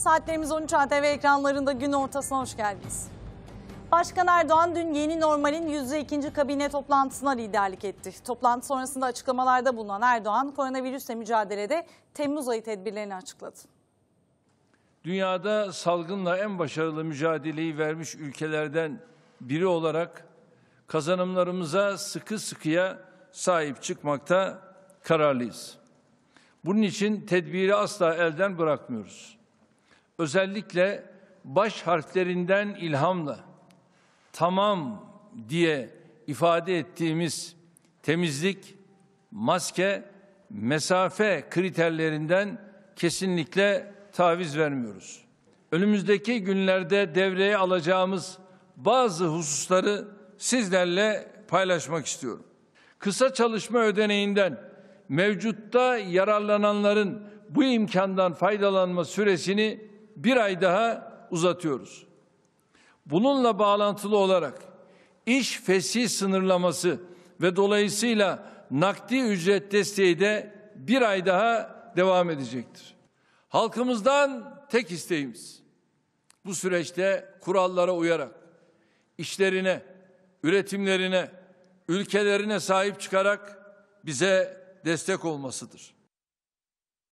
Saatlerimiz 13 ATV ekranlarında gün ortasına hoş geldiniz. Başkan Erdoğan dün yeni normalin %2. kabine toplantısına liderlik etti. Toplantı sonrasında açıklamalarda bulunan Erdoğan koronavirüsle mücadelede Temmuz ayı tedbirlerini açıkladı. Dünyada salgınla en başarılı mücadeleyi vermiş ülkelerden biri olarak kazanımlarımıza sıkı sıkıya sahip çıkmakta kararlıyız. Bunun için tedbiri asla elden bırakmıyoruz özellikle baş harflerinden ilhamla tamam diye ifade ettiğimiz temizlik, maske, mesafe kriterlerinden kesinlikle taviz vermiyoruz. Önümüzdeki günlerde devreye alacağımız bazı hususları sizlerle paylaşmak istiyorum. Kısa çalışma ödeneğinden mevcutta yararlananların bu imkandan faydalanma süresini bir ay daha uzatıyoruz. Bununla bağlantılı olarak iş fesih sınırlaması ve dolayısıyla nakdi ücret desteği de bir ay daha devam edecektir. Halkımızdan tek isteğimiz bu süreçte kurallara uyarak işlerine, üretimlerine, ülkelerine sahip çıkarak bize destek olmasıdır.